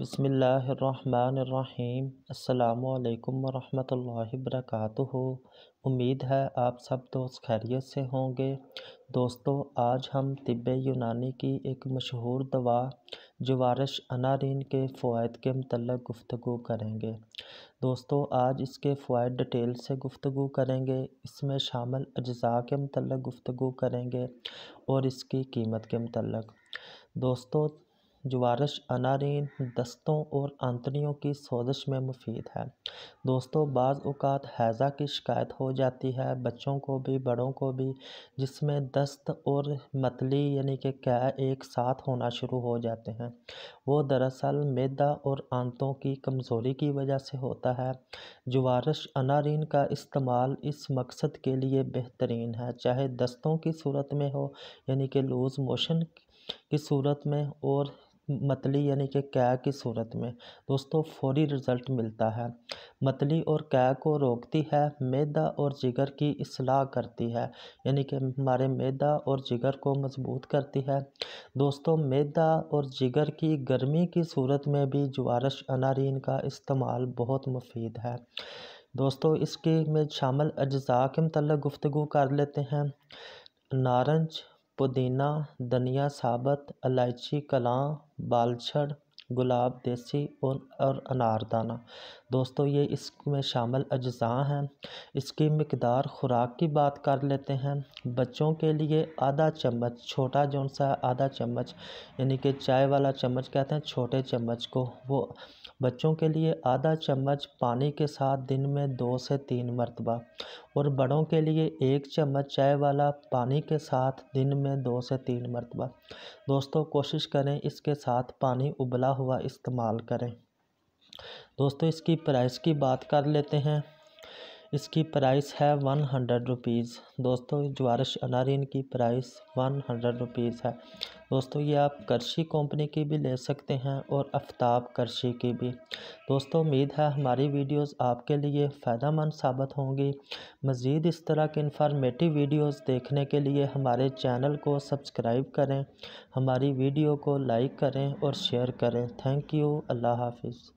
बिसमीम् अल्लाम वरहमतुल्लाहि वरक उम्मीद है आप सब दोस्त खैरियत से होंगे दोस्तों आज हम तिब यूनानी की एक मशहूर दवा जवारश अनारीन के फ़ायद के मतलब गुफ्तु करेंगे दोस्तों आज इसके फ़ायद डिटेल से गुफ्तु करेंगे इसमें शामिल अज्जा के मतलब गुफ्तु करेंगे और इसकी कीमत के मतलब दोस्तों ज्वारश अनारीन दस्तों और आंतड़ियों की सोजिश में मुफीद है दोस्तों बाज़ अवत हैज़ा की शिकायत हो जाती है बच्चों को भी बड़ों को भी जिसमें दस्त और मतली यानी कि कै एक साथ होना शुरू हो जाते हैं वो दरअसल मैदा और आंतों की कमज़ोरी की वजह से होता है ज्वारश अनारीन का इस्तेमाल इस मकसद के लिए बेहतरीन है चाहे दस्तों की सूरत में हो यानी कि लूज़ मोशन की सूरत में और मतली यानी कि कै की सूरत में दोस्तों फौरी रिज़ल्ट मिलता है मतली और कै को रोकती है मैदा और जिगर की असलाह करती है यानी कि हमारे मैदा और जिगर को मजबूत करती है दोस्तों मैदा और जिगर की गर्मी की सूरत में भी ज्वारश अनारीन का इस्तेमाल बहुत मुफीद है दोस्तों इसके में शामिल अज्जा के मतलब गुफ्तु कर लेते हैं नारंज पुदीना धनिया साबत इलायची कलां बालछड़ गुलाब देसी और और अनारदाना दोस्तों ये इसमें शामिल अज्जा हैं इसकी मकदार ख़ुराक की बात कर लेते हैं बच्चों के लिए आधा चम्मच छोटा जौन सा आधा चम्मच यानी कि चाय वाला चम्मच कहते हैं छोटे चम्मच को वो बच्चों के लिए आधा चम्मच पानी के साथ दिन में दो से तीन मरतबा और बड़ों के लिए एक चम्मच चाय वाला पानी के साथ दिन में दो से तीन मरतबा दोस्तों कोशिश करें इसके साथ पानी उबला हुआ इस्तेमाल करें दोस्तों इसकी प्राइस की बात कर लेते हैं इसकी प्राइस है वन हंड्रेड रुपीज़ दोस्तों ज्वारिश अनारीन की प्राइस वन हंड्रेड रुपीज़ है दोस्तों ये आप करशी कंपनी की भी ले सकते हैं और आफ्ताब करशी की भी दोस्तों उम्मीद है हमारी वीडियोस आपके लिए फ़ायदा मंद साबित होंगी मज़ीद इस तरह के इंफॉर्मेटिव वीडियोस देखने के लिए हमारे चैनल को सब्सक्राइब करें हमारी वीडियो को लाइक करें और शेयर करें थैंक यू अल्लाह हाफिज़